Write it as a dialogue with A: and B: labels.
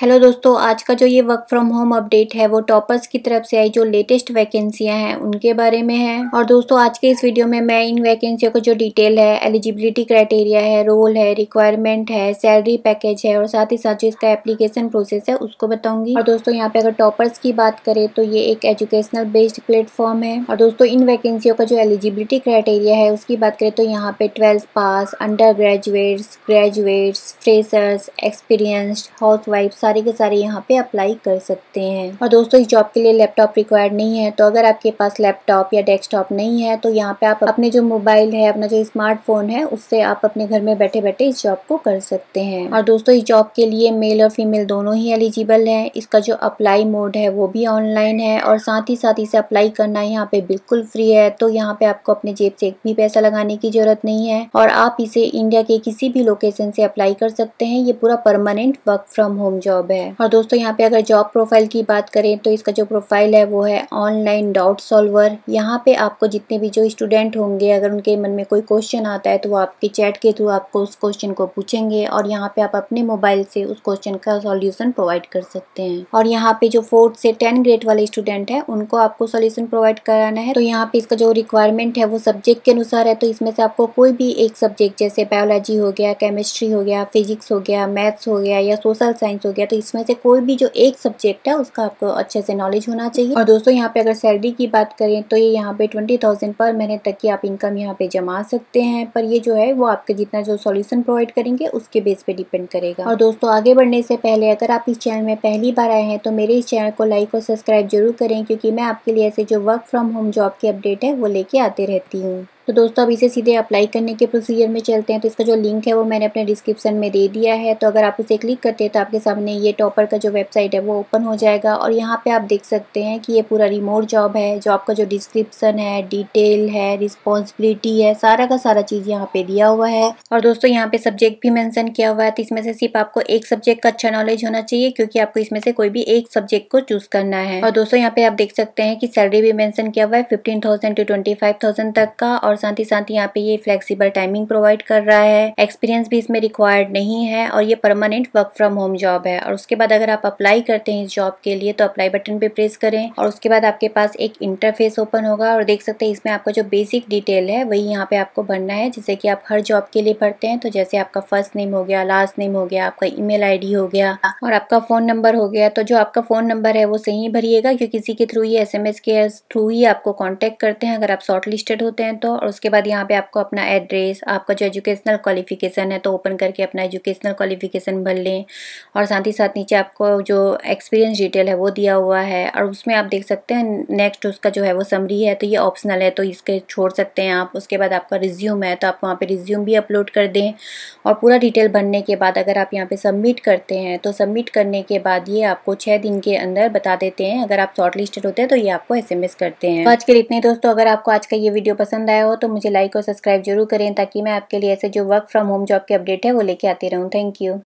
A: hello दोस्तों आज का जो ये वर्क फ्रॉम होम अपडेट है वो टॉपर्स की तरफ से आई जो लेटेस्ट वैकेंसियां हैं उनके बारे में है और दोस्तों आज के इस वीडियो में मैं इन वैकेंसियों को जो डिटेल है एलिजिबिलिटी क्राइटेरिया है रोल है रिक्वायरमेंट है सैलरी पैकेज है और साथ ही साथ जो इसका एप्लीकेशन प्रोसेस है उसको बताऊंगी और दोस्तों यहाँ पे अगर टॉपर्स की बात करें तो ये एक एजुकेशनल बेस्ड प्लेटफॉर्म है और दोस्तों इन वैकेंसियों का जो एलिजिबिलिटी क्राइटेरिया है उसकी बात करें तो यहाँ पे twelfth pass under graduates graduates freshers experienced housewife सारे के सारे यहाँ पे अप्लाई कर सकते हैं और दोस्तों इस जॉब के लिए लैपटॉप रिक्वायर्ड नहीं है तो अगर आपके पास लैपटॉप या डेस्कटॉप नहीं है तो यहाँ पे आप अपने जो मोबाइल है अपना जो स्मार्टफोन है उससे आप अपने घर में बैठे बैठे इस जॉब को कर सकते हैं और दोस्तों इस जॉब के लिए मेल और फीमेल दोनों ही एलिजिबल है इसका जो अप्लाई मोड है वो भी ऑनलाइन है और साथ ही साथ इसे अप्लाई करना यहाँ पे बिल्कुल फ्री है तो यहाँ पे आपको अपने जेब से एक भी पैसा लगाने की जरूरत नहीं है और आप इसे इंडिया के किसी भी लोकेशन से अप्लाई कर सकते हैं ये पूरा permanent work from home job job है और दोस्तों यहाँ पे अगर जॉब प्रोफाइल की बात करें तो इसका जो प्रोफाइल है वो है ऑनलाइन डाउट सॉल्वर यहाँ पे आपको जितने भी जो स्टूडेंट होंगे अगर उनके मन में कोई क्वेश्चन आता है तो वो आपके चैट के थ्रू आपको उस क्वेश्चन को पूछेंगे और यहाँ पे आप अपने मोबाइल से उस क्वेश्चन का सोल्यूशन प्रोवाइड कर सकते हैं और यहाँ पे जो फोर्थ से टेन ग्रेड वाले स्टूडेंट है उनको आपको सोल्यूशन प्रोवाइड कराना है तो यहाँ पे इसका जो रिक्वायरमेंट है वो सब्जेक्ट के अनुसार है तो इसमें से आपको कोई भी एक सब्जेक्ट जैसे बायोलॉजी हो गया केमिस्ट्री हो गया फिजिक्स हो गया मैथ्स हो गया या सोशल साइंस हो गया है तो इसमें से कोई भी जो एक सब्जेक्ट है उसका आपको अच्छे से नॉलेज होना चाहिए और दोस्तों यहाँ पे अगर सैलरी की बात करें तो ये यहाँ पे ट्वेंटी थाउजेंड पर महीने तक की आप इनकम यहाँ पे जमा सकते हैं पर ये जो है वो आपके जितना जो सोल्यूशन प्रोवाइड करेंगे उसके बेस पे डिपेंड करेगा और दोस्तों आगे बढ़ने से पहले अगर आप इस चैनल में पहली बार आए हैं तो मेरे इस चैनल को लाइक और सब्सक्राइब जरूर करें क्योंकि मैं आपके लिए ऐसे जो वर्क फ्रॉम होम जॉब की अपडेट है वो लेके आते रहती हूँ तो दोस्तों अब इसे सीधे अप्लाई करने के प्रोसीजर में चलते हैं तो इसका जो लिंक है वो मैंने अपने डिस्क्रिप्शन में दे दिया है तो अगर आप उसे क्लिक करते हैं तो आपके सामने ये टॉपर का जो वेबसाइट है वो ओपन हो जाएगा और यहाँ पे आप देख सकते हैं कि ये पूरा रिमोट जॉब है जॉब का जो डिस्क्रिप्सन है डिटेल है रिस्पॉन्सिबिलिटी है सारा का सारा चीज़ यहाँ पे दिया हुआ है और दोस्तों यहाँ पे सब्जेक्ट भी मैंसन किया हुआ है तो इसमें से सिर्फ आपको एक सब्जेक्ट का अच्छा नॉलेज होना चाहिए क्योंकि आपको इसमें से कोई भी एक सब्जेक्ट को चूज करना है और दोस्तों यहाँ पे आप देख सकते हैं कि सैलरी भी मैंसन किया हुआ है फिफ्टीन टू ट्वेंटी तक का और और साथ ही साथ यहाँ पे ये फ्लेक्सिबल टाइमिंग प्रोवाइड कर रहा है एक्सपीरियंस भी इसमें रिक्वायर्ड नहीं है और ये permanent work from home job है और उसके बाद अगर आप अप्लाई करते हैं इस जॉब के लिए तो अप्लाई बटन पे प्रेस करें और उसके बाद आपके पास एक इंटरफेस ओपन होगा और देख सकते हैं इसमें आपका जो बेसिक डिटेल है वही यहाँ पे आपको भरना है जैसे कि आप हर जॉब के लिए भरते हैं तो जैसे आपका फर्स्ट नेम हो गया लास्ट नेम हो गया आपका ईमेल आईडी हो गया और आपका फोन नंबर हो गया तो जो आपका फोन नंबर है वो सही भरिएगा क्योंकि किसी के थ्रू ही एस के थ्रू ही आपको कॉन्टेक्ट करते हैं अगर आप शॉर्ट लिस्टेड होते हैं तो और उसके बाद यहाँ पे आपको अपना एड्रेस आपका जो एजुकेशनल क्वालिफिकेशन है तो ओपन करके अपना एजुकेशनल क्वालिफिकेशन भर लें और साथ ही साथ नीचे आपको जो एक्सपीरियंस डिटेल है वो दिया हुआ है और उसमें आप देख सकते हैं नेक्स्ट उसका जो है वो समरी है तो ये ऑप्शनल है तो इसके छोड़ सकते हैं आप उसके बाद आपका रिज्यूम है तो आप वहाँ पर रिज्यूम भी अपलोड कर दें और पूरा डिटेल भरने के बाद अगर आप यहाँ पर सबमिट करते हैं तो सबमिट करने के बाद ये आपको छः दिन के अंदर बता देते हैं अगर आप शॉर्ट लिस्टेड होते हैं तो ये आपको एस करते हैं तो आज के लिए इतने दोस्तों अगर आपको आज का ये वीडियो पसंद आया हो तो मुझे लाइक और सब्सक्राइब जरूर करें ताकि मैं आपके लिए ऐसे जो वर्क फ्रॉम होम जॉब के अपडेट है वो लेके आती रहूँ थैंक यू